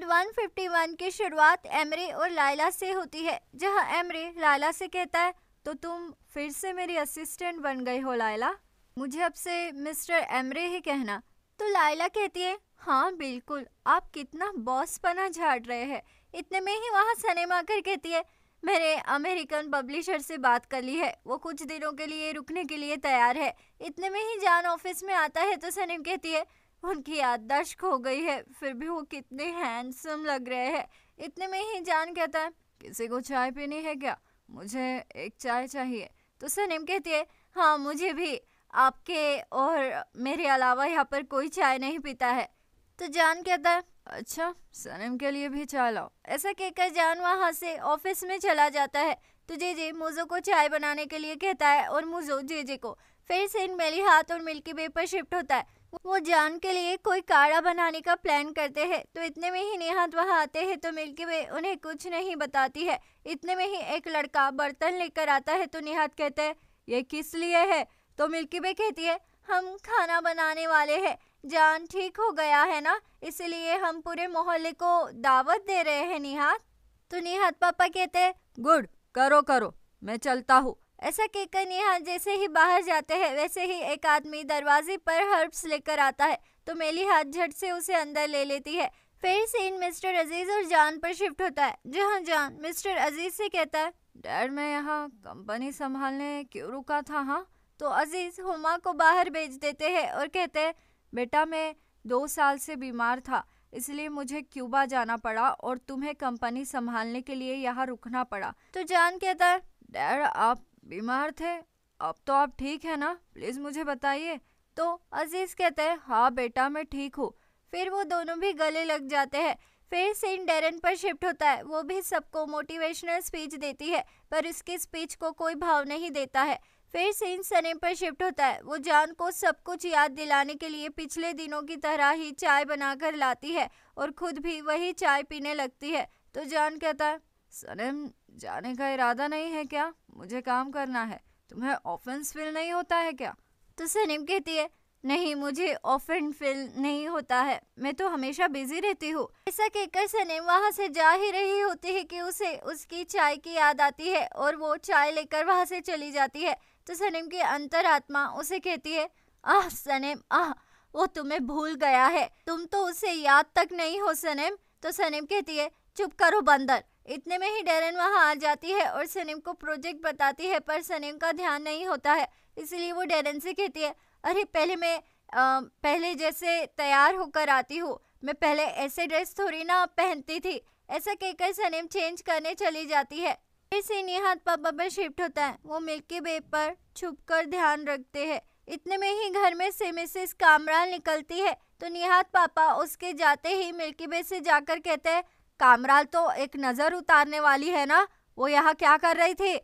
episode 151 की शुरुआत Emre और लाइला से होती है जहां एमरे लाइला से कहता है तो तुम फिर से मेरी असिस्टेंट बन गई हो लाइला मुझे अब से मिस्टर एमरे ही कहना तो लाइला कहती है हाँ बिल्कुल आप कितना बॉस बना झाड़ रहे हैं इतने में ही वहाँ सनेमा आकर कहती है मैंने अमेरिकन पब्लिशर से बात कर ली है वो कुछ दिनों के लिए रुकने के लिए तैयार है इतने में ही जान ऑफिस में आता है तो सनीम कहती है उनकी याददाश्त खो गई है फिर भी वो कितने हैंडसम लग रहे हैं इतने में ही जान कहता है किसी को चाय पीनी है क्या मुझे एक चाय चाहिए तो सनीम कहती है हाँ मुझे भी आपके और मेरे अलावा यहाँ पर कोई चाय नहीं पीता है तो जान कहता है अच्छा सनम के लिए भी चाय लाओ ऐसा कहकर जान वहाँ से ऑफिस में चला जाता है तो जे जे मुजो को चाय बनाने के लिए कहता है और मुजो जे जे को फिर इन मेरी हाथ और मिल्की बे पर शिफ्ट होता है वो जान के लिए कोई काढ़ा बनाने का प्लान करते हैं तो इतने में ही नेहात वहाँ आते हैं तो मिल्की वे उन्हें कुछ नहीं बताती है इतने में ही एक लड़का बर्तन लेकर आता है तो नेहात कहते हैं ये किस लिए है तो मिल्की वे कहती है हम खाना बनाने वाले हैं जान ठीक हो गया है ना इसलिए हम पूरे मोहल्ले को दावत दे रहे हैं निहात तो निहात पापा कहते गुड करो करो मैं चलता हूँ ऐसा कहकर नेहा जैसे ही बाहर जाते हैं वैसे ही एक आदमी दरवाजे पर हर्ब्स लेकर आता है तो मेली हाथ झट से उसे अंदर ले लेती है फिर सीन मिस्टर अजीज और जान पर शिफ्ट होता है जहाँ जान मिस्टर अजीज से कहता है डैड मैं यहाँ कंपनी संभालने क्यों रुका था हाँ तो अजीज हुमा को बाहर भेज देते हैं और कहते हैं बेटा मैं दो साल से बीमार था इसलिए मुझे क्यूबा जाना पड़ा और तुम्हें कंपनी संभालने के लिए यहाँ रुकना पड़ा तो जान कहता है डैड आप बीमार थे अब तो आप ठीक है ना प्लीज़ मुझे बताइए तो अजीज़ कहते हैं हाँ बेटा मैं ठीक हूँ फिर वो दोनों भी गले लग जाते हैं फिर सीन डेरन पर शिफ्ट होता है वो भी सबको मोटिवेशनल स्पीच देती है पर उसकी स्पीच को कोई भाव नहीं देता है फिर सीन सनेम पर शिफ्ट होता है वो जान को सब कुछ याद दिलाने के लिए पिछले दिनों की तरह ही चाय बनाकर लाती है और खुद भी वही चाय पीने लगती है तो जान कहता है सनम जाने का इरादा नहीं है क्या मुझे काम करना है तुम्हें ऑफेंस फील नहीं होता है क्या तो सनम कहती है नहीं मुझे ऑफेंड फील नहीं होता है मैं तो हमेशा बिजी रहती हूँ ऐसा कहकर सनम वहाँ से जा ही रही होती है कि उसे उसकी चाय की याद आती है और वो चाय लेकर वहाँ से चली जाती है तो सनम की अंतरात्मा उसे कहती है आह सनम आह वो तुम्हें भूल गया है तुम तो उसे याद तक नहीं हो सनम तो सनेम कहती है चुप करो बंदर इतने में ही डेरन वहाँ आ जाती है और सनीम को प्रोजेक्ट बताती है पर सनीम का ध्यान नहीं होता है इसलिए वो डेरन से कहती है अरे पहले मैं आ, पहले जैसे तैयार होकर आती हूँ मैं पहले ऐसे ड्रेस थोड़ी ना पहनती थी ऐसा कहकर सनीम चेंज करने चली जाती है फिर से निहात पापा पर शिफ्ट होता है वो मिल्की वे पर छुप कर ध्यान रखते हैं इतने में ही घर में से मिसेस कामरान निकलती है तो निहात पापा उसके जाते ही मिल्की वे से जाकर कहते हैं कामराल तो एक नज़र उतारने वाली है ना वो यहाँ क्या कर रही थी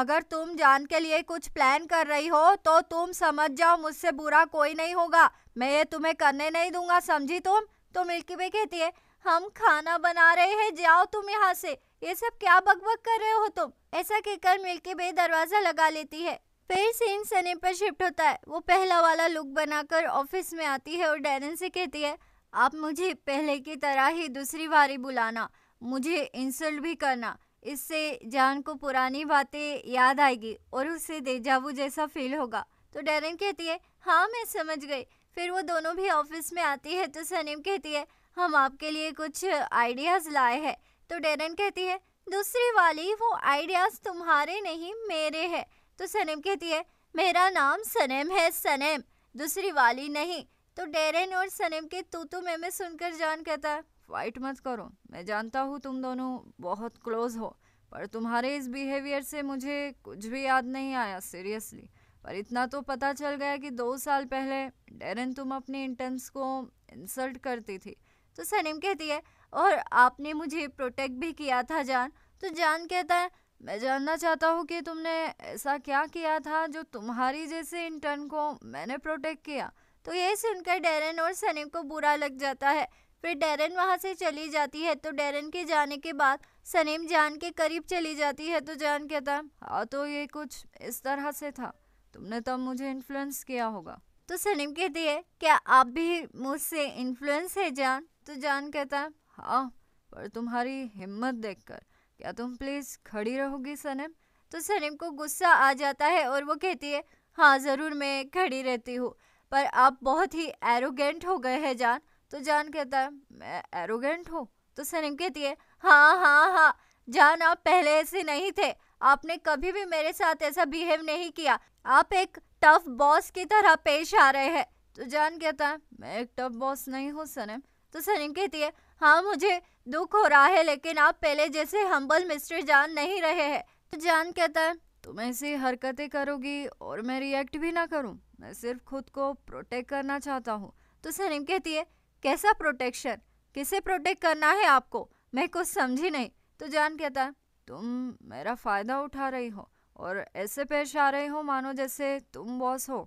अगर तुम जान के लिए कुछ प्लान कर रही हो तो तुम समझ जाओ मुझसे बुरा कोई नहीं होगा मैं ये तुम्हें करने नहीं दूंगा समझी तुम तो मिल्की भी कहती है हम खाना बना रहे हैं जाओ तुम यहाँ से ये सब क्या बकबक कर रहे हो तुम ऐसा कहकर मिल्की बे दरवाजा लगा लेती है फिर सीन सनी पर शिफ्ट होता है वो पहला वाला लुक बनाकर ऑफिस में आती है और डैरन से कहती है आप मुझे पहले की तरह ही दूसरी बारी बुलाना मुझे इंसल्ट भी करना इससे जान को पुरानी बातें याद आएगी और दे देजावू जैसा फील होगा तो डेरन कहती है हाँ मैं समझ गई फिर वो दोनों भी ऑफिस में आती है तो सनीम कहती है हम आपके लिए कुछ आइडियाज़ लाए हैं तो डेरन कहती है दूसरी वाली वो आइडियाज़ तुम्हारे नहीं मेरे हैं तो सनेम कहती है मेरा नाम सनेम है सनेम दूसरी वाली नहीं तो डेरेन और सनेम के तू तू मैं सुनकर जान कहता है फाइट मत करो मैं जानता हूँ तुम दोनों बहुत क्लोज हो पर तुम्हारे इस बिहेवियर से मुझे कुछ भी याद नहीं आया सीरियसली पर इतना तो पता चल गया कि दो साल पहले डेरन तुम अपने इंटर्न्स को इंसल्ट करती थी तो सनीम कहती है और आपने मुझे प्रोटेक्ट भी किया था जान तो जान कहता है मैं जानना चाहता हूँ कि तुमने ऐसा क्या किया था जो तुम्हारी जैसे इंटर्न को मैंने प्रोटेक्ट किया तो यह सुनकर डेरन और सनीप को बुरा लग जाता है फिर डेरन वहाँ से चली जाती है तो डेरन के जाने के बाद सनीम जान के करीब चली जाती है तो जान कहता है हाँ तो ये कुछ इस तरह से था तुमने तब मुझे इन्फ्लुएंस किया होगा तो सनीम कहती है क्या आप भी मुझसे इन्फ्लुएंस है जान तो जान कहता है हाँ पर तुम्हारी हिम्मत देखकर क्या तुम प्लीज़ खड़ी रहोगी सनीम तो सनीम को गुस्सा आ जाता है और वो कहती है हाँ ज़रूर मैं खड़ी रहती हूँ पर आप बहुत ही एरोगेंट हो गए हैं जान तो जान कहता है मैं एरोगेंट हूँ तो सनम कहती है हाँ हाँ हाँ जान आप पहले ऐसे नहीं थे आपने कभी भी मेरे साथ ऐसा बिहेव नहीं किया आप एक टफ बॉस की तरह पेश आ रहे हैं तो जान कहता है मैं एक टफ बॉस नहीं हूँ सनम तो सनम कहती है हाँ मुझे दुख हो रहा है लेकिन आप पहले जैसे हम्बल मिस्टर जान नहीं रहे हैं तो जान कहता है तुम तो ऐसी हरकतें करोगी और मैं रिएक्ट भी ना करूं मैं सिर्फ खुद को प्रोटेक्ट करना चाहता हूं तो सनीम कहती है कैसा प्रोटेक्शन किसे प्रोटेक्ट करना है आपको मैं कुछ समझी नहीं तो जान कहता है तुम मेरा फ़ायदा उठा रही हो और ऐसे पेश आ रही हो मानो जैसे तुम बॉस हो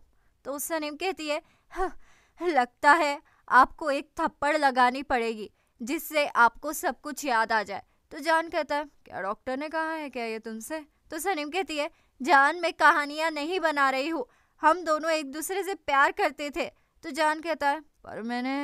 तो उस सनीम कहती है हाँ, लगता है आपको एक थप्पड़ लगानी पड़ेगी जिससे आपको सब कुछ याद आ जाए तो जान कहता है क्या डॉक्टर ने कहा है क्या ये तुमसे तो सनीम कहती है जान मैं कहानियाँ नहीं बना रही हूँ हम दोनों एक दूसरे से प्यार करते थे तो जान कहता है पर मैंने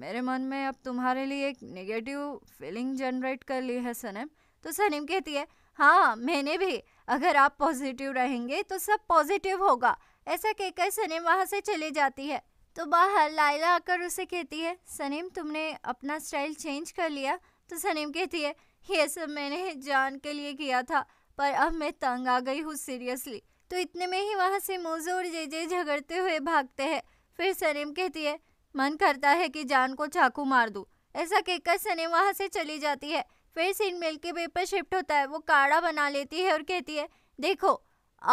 मेरे मन में अब तुम्हारे लिए एक नेगेटिव फीलिंग जनरेट कर ली है सनम तो सनीम कहती है हाँ मैंने भी अगर आप पॉजिटिव रहेंगे तो सब पॉजिटिव होगा ऐसा कहकर सनीम वहाँ से चली जाती है तो बाहर लाइला आकर उसे कहती है सनीम तुमने अपना स्टाइल चेंज कर लिया तो सनीम कहती है ये सब मैंने जान के लिए किया था पर अब मैं तंग आ गई हूँ सीरियसली तो इतने में ही वहाँ से मोजो और जे जे झगड़ते हुए भागते हैं फिर सनीम कहती है मन करता है कि जान को चाकू मार दूँ ऐसा कहकर सनीम वहाँ से चली जाती है फिर सीन मिल के पेपर शिफ्ट होता है वो काढ़ा बना लेती है और कहती है देखो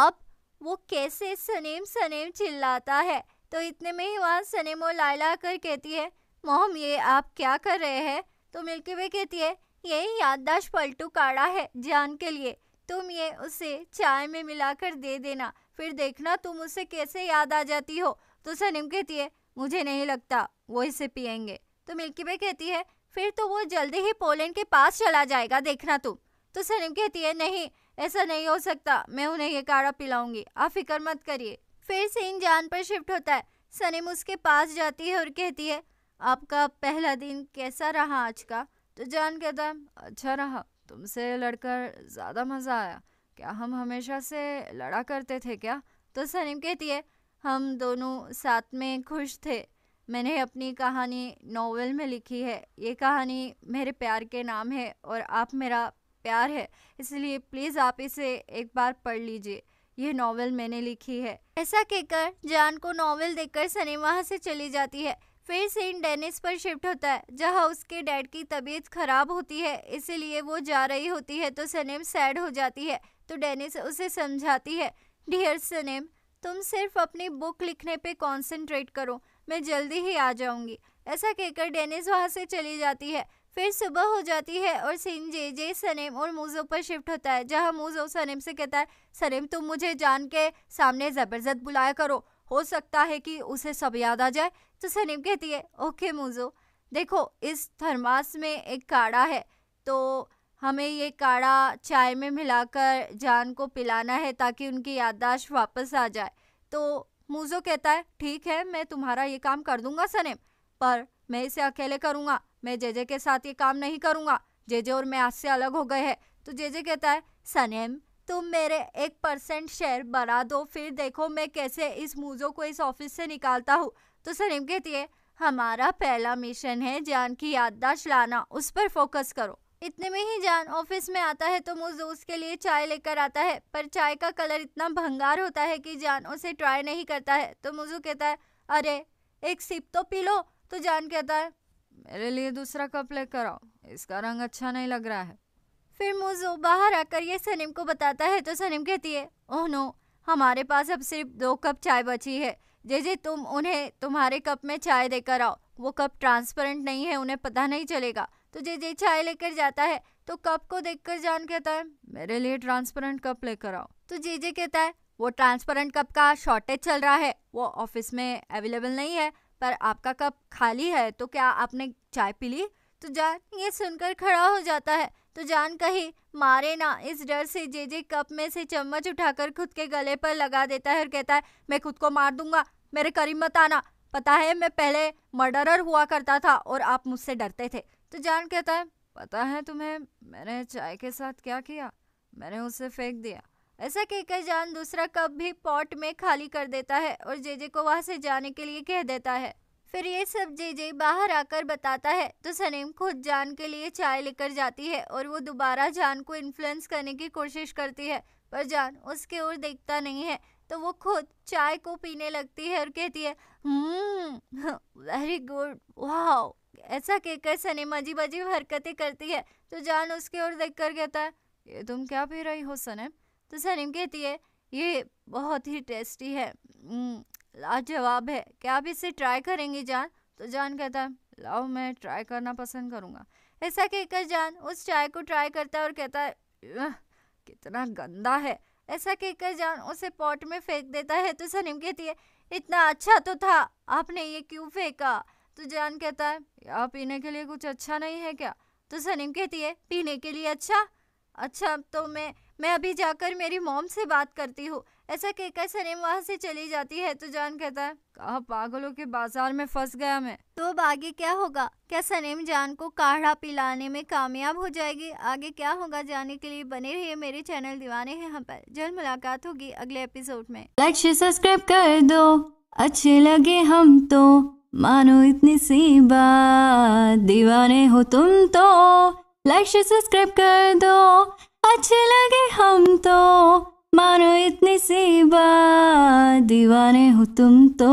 अब वो कैसे सनेम सनेम चिल्लाता है तो इतने में ही वहाँ सनीम और लाइला आकर कहती है मोहम ये आप क्या कर रहे हैं तो मिल्की वे कहती है यही याददाश्त पलटू काढ़ा है जान के लिए तुम ये उसे चाय में मिलाकर दे देना फिर देखना तुम उसे कैसे याद आ जाती हो तो सनीम कहती है मुझे नहीं लगता वो इसे पियेंगे तो मिल्की भाई कहती है फिर तो वो जल्दी ही पोलैंड के पास चला जाएगा देखना तुम तो सनीम कहती है नहीं ऐसा नहीं हो सकता मैं उन्हें ये काढ़ा पिलाऊंगी आप फिक्र मत करिए फिर इन जान पर शिफ्ट होता है सनीम उसके पास जाती है और कहती है आपका पहला दिन कैसा रहा आज का तो जान कहता है अच्छा रहा तुमसे लड़कर ज़्यादा मज़ा आया क्या हम हमेशा से लड़ा करते थे क्या तो सनीम कहती है हम दोनों साथ में खुश थे मैंने अपनी कहानी नावल में लिखी है ये कहानी मेरे प्यार के नाम है और आप मेरा प्यार है इसलिए प्लीज़ आप इसे एक बार पढ़ लीजिए ये नावल मैंने लिखी है ऐसा कहकर जान को नावल देकर सनी वहाँ से चली जाती है फिर सीन डेनिस पर शिफ्ट होता है जहाँ उसके डैड की तबीयत खराब होती है इसीलिए वो जा रही होती है तो सनेम सैड हो जाती है तो डेनिस उसे समझाती है डियर सनेम तुम सिर्फ अपनी बुक लिखने पे कंसंट्रेट करो मैं जल्दी ही आ जाऊंगी ऐसा कहकर डेनिस वहाँ से चली जाती है फिर सुबह हो जाती है और सिंह जे जे सनेम और मूजो पर शिफ्ट होता है जहाँ मूजो सनेम से कहता है सनेम तुम मुझे जान के सामने ज़बरदस्त बुलाया करो हो सकता है कि उसे सब याद आ जाए तो सनीम कहती है ओके मोज़ो देखो इस थर्मास में एक काढ़ा है तो हमें ये काढ़ा चाय में मिलाकर जान को पिलाना है ताकि उनकी याददाश्त वापस आ जाए तो मूजो कहता है ठीक है मैं तुम्हारा ये काम कर दूंगा सनेम पर मैं इसे अकेले करूंगा मैं जेजे के साथ ये काम नहीं करूंगा जेजे और मैं आज से अलग हो गए हैं तो जेजे कहता है सनेम तुम मेरे एक परसेंट शेयर बना दो फिर देखो मैं कैसे इस मूजो को इस ऑफिस से निकालता हूँ तो सलीम कहती है हमारा पहला मिशन है जान की याददाश्त लाना उस पर फोकस करो इतने में ही जान ऑफिस में आता है तो मुझ उसके लिए चाय लेकर आता है पर चाय का कलर इतना भंगार होता है कि जान उसे ट्राई नहीं करता है तो मुझू कहता है अरे एक सिप तो पी लो तो जान कहता है मेरे लिए दूसरा कप लेकर आओ इसका रंग अच्छा नहीं लग रहा है फिर मुजू बाहर आकर ये सनीम को बताता है तो सनीम कहती है ओह नो हमारे पास अब सिर्फ दो कप चाय बची है जे तुम उन्हें तुम्हारे कप में चाय देकर आओ वो कप ट्रांसपेरेंट नहीं है उन्हें पता नहीं चलेगा तो जे जे चाय लेकर जाता है तो कप को देखकर जान कहता है मेरे लिए ट्रांसपेरेंट कप लेकर आओ तो जे जे कहता है वो ट्रांसपेरेंट कप का शॉर्टेज चल रहा है वो ऑफिस में अवेलेबल नहीं है पर आपका कप खाली है तो क्या आपने चाय पी ली तो जान ये सुनकर खड़ा हो जाता है तो जान कही मारे ना इस डर से जे जे कप में से चम्मच उठाकर खुद के गले पर लगा देता है और कहता है मैं खुद को मार दूंगा मेरे करीब मत आना पता है मैं पहले मर्डरर हुआ करता था और आप मुझसे डरते थे तो जान कहता है पता है तुम्हें मैंने चाय के साथ क्या किया मैंने उसे फेंक दिया ऐसा कहकर जान दूसरा कप भी पॉट में खाली कर देता है और जेजे को वहाँ से जाने के लिए कह देता है फिर ये सब जेजे बाहर आकर बताता है तो सनीम खुद जान के लिए चाय लेकर जाती है और वो दोबारा जान को इन्फ्लुएंस करने की कोशिश करती है पर जान उसके ओर देखता नहीं है तो वो खुद चाय को पीने लगती है और कहती है वेरी गुड वाह ऐसा कहकर सनीमा जी बाजी हरकतें करती है तो जान उसकी ओर देख कर कहता है ये तुम क्या पी रही हो सनम तो सनीम कहती है ये बहुत ही टेस्टी है हम्म, लाजवाब है क्या आप इसे ट्राई करेंगे जान तो जान कहता है लाओ मैं ट्राई करना पसंद करूँगा ऐसा कहकर जान उस चाय को ट्राई करता है और कहता है कितना गंदा है ऐसा कहकर जान उसे पॉट में फेंक देता है तो सनीम कहती है इतना अच्छा तो था आपने ये क्यों फेंका तो जान कहता है यहाँ पीने के लिए कुछ अच्छा नहीं है क्या तो सनीम कहती है पीने के लिए अच्छा अच्छा तो मैं मैं अभी जाकर मेरी मोम से बात करती हूँ ऐसा कहकर सनेम वहाँ से चली जाती है तो जान कहता है कहा पागलों के बाजार में फंस गया मैं तो अब आगे क्या होगा क्या सनेम जान को काढ़ा पिलाने में कामयाब हो जाएगी आगे क्या होगा जाने के लिए बने रहिए मेरे चैनल दीवाने हैं हम पर जल्द मुलाकात होगी अगले एपिसोड में लाइक शेयर सब्सक्राइब कर दो अच्छे लगे हम तो मानो इतनी सी बात दीवाने हो तुम तो लाइक शेयर सब्सक्राइब कर दो अच्छे लगे हम तो मानो इतनी सी बात दीवाने हो तुम तो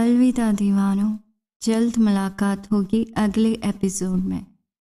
अलविदा दीवानों जल्द मुलाकात होगी अगले एपिसोड में